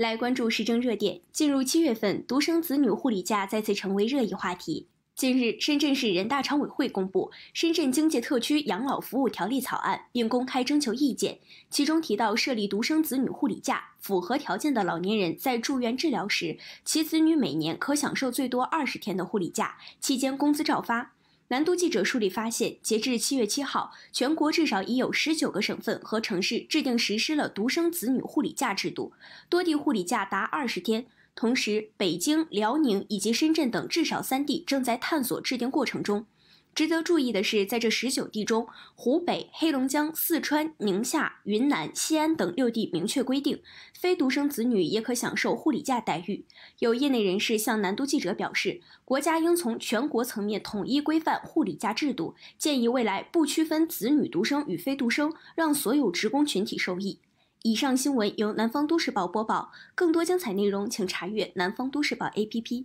来关注时政热点。进入七月份，独生子女护理假再次成为热议话题。近日，深圳市人大常委会公布《深圳经济特区养老服务条例（草案）》，并公开征求意见。其中提到设立独生子女护理假，符合条件的老年人在住院治疗时，其子女每年可享受最多二十天的护理假，期间工资照发。南都记者梳理发现，截至七月七号，全国至少已有十九个省份和城市制定实施了独生子女护理假制度，多地护理假达二十天。同时，北京、辽宁以及深圳等至少三地正在探索制定过程中。值得注意的是，在这十九地中，湖北、黑龙江、四川、宁夏、云南、西安等六地明确规定，非独生子女也可享受护理假待遇。有业内人士向南都记者表示，国家应从全国层面统一规范护理假制度，建议未来不区分子女独生与非独生，让所有职工群体受益。以上新闻由南方都市报播报，更多精彩内容请查阅南方都市报 APP。